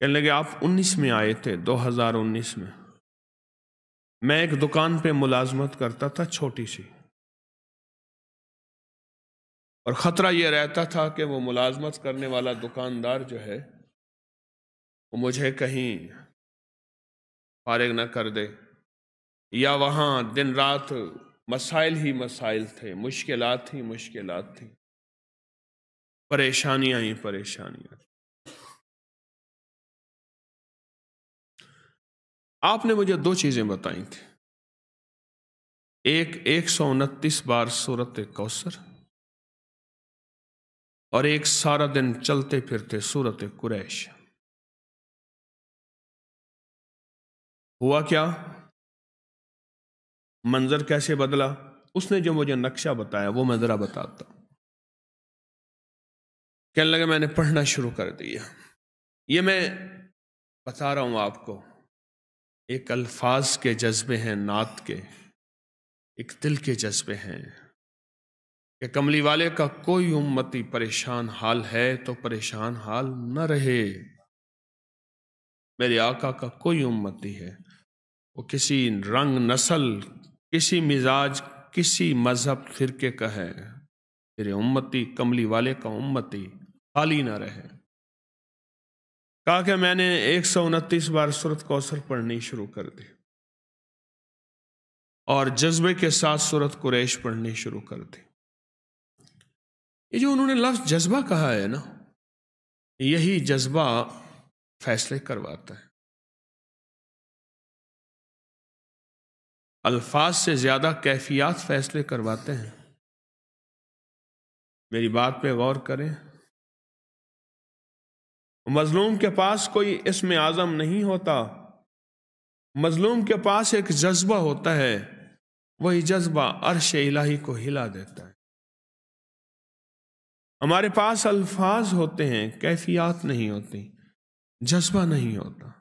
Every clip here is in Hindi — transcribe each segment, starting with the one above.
कहने लगे आप 19 में आए थे 2019 में मैं एक दुकान पे मुलाजमत करता था छोटी सी और ख़तरा यह रहता था कि वो मुलाजमत करने वाला दुकानदार जो है वो मुझे कहीं फारग ना कर दे या वहाँ दिन रात मसाइल ही मसाइल थे मुश्किलात ही मुश्किलात थी परेशानियाँ ही परेशानियाँ आपने मुझे दो चीजें बताई थी एक एक सौ उनतीस बार सूरत कौसर और एक सारा दिन चलते फिरते सूरत कुरैश हुआ क्या मंजर कैसे बदला उसने जो मुझे नक्शा बताया वो मैं जरा बताता कहने लगा मैंने पढ़ना शुरू कर दिया ये मैं बता रहा हूं आपको एक अल्फाज के जज्बे हैं नात के एक दिल के जज्बे हैं कि कमली वाले का कोई उम्मती परेशान हाल है तो परेशान हाल न रहे मेरे आका का कोई उम्मती है वो किसी रंग नस्ल किसी मिजाज किसी मजहब फिरके का है मेरे उम्मती कमली वाले का उम्मती खाली ना रहे कहा कि मैंने एक सौ उनतीस बार सूरत कौसर पढ़नी शुरू कर दी और जज्बे के साथ सूरत कुरैश पढ़नी शुरू कर दी ये जो उन्होंने लफ्ज जज्बा कहा है ना यही जज्बा फैसले करवाता है अल्फाज से ज्यादा कैफियत फैसले करवाते हैं मेरी बात पे गौर करें मजलूम के पास कोई इसम आज़म नहीं होता मजलूम के पास एक जज्बा होता है वही जज्बा अरश इलाही को हिला देता है हमारे पास अल्फाज होते हैं कैफियात नहीं होती जज्बा नहीं होता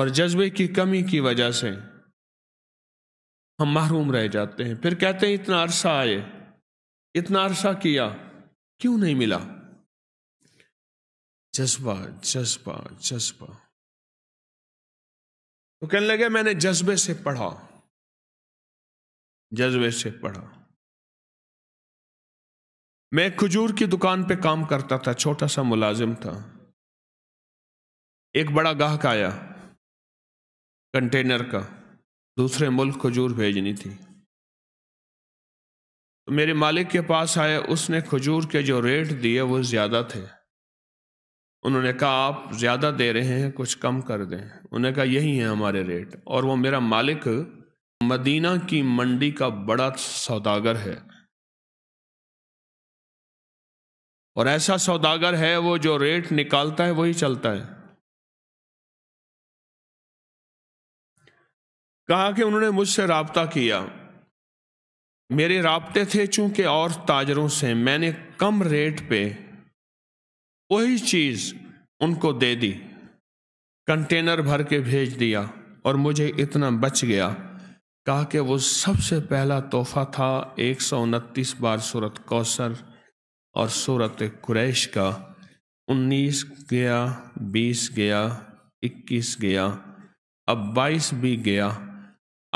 और जज्बे की कमी की वजह से हम महरूम रह जाते हैं फिर कहते हैं इतना अरसा आए इतना अरसा किया क्यों नहीं मिला जज्बा जज्बा जज्बा तो कहने लगे मैंने जज्बे से पढ़ा जज्बे से पढ़ा मैं खजूर की दुकान पे काम करता था छोटा सा मुलाजिम था एक बड़ा गाहक आया कंटेनर का दूसरे मुल्क खजूर भेजनी थी तो मेरे मालिक के पास आया उसने खजूर के जो रेट दिए वो ज़्यादा थे उन्होंने कहा आप ज़्यादा दे रहे हैं कुछ कम कर दें उन्होंने कहा यही है हमारे रेट और वो मेरा मालिक मदीना की मंडी का बड़ा सौदागर है और ऐसा सौदागर है वो जो रेट निकालता है वही चलता है कहा कि उन्होंने मुझसे रबता किया मेरे रबते थे चूंकि और ताजरों से मैंने कम रेट पे वही चीज उनको दे दी कंटेनर भर के भेज दिया और मुझे इतना बच गया कहा कि वो सबसे पहला तोहफा था एक सौ उनतीस बार सूरत कौसर और सूरत कुरैश का उन्नीस गया बीस गया इक्कीस गया अब बाईस भी गया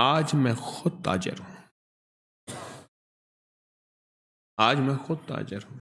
आज मैं खुद ताजर हूँ आज मैं खुद ताजर हूँ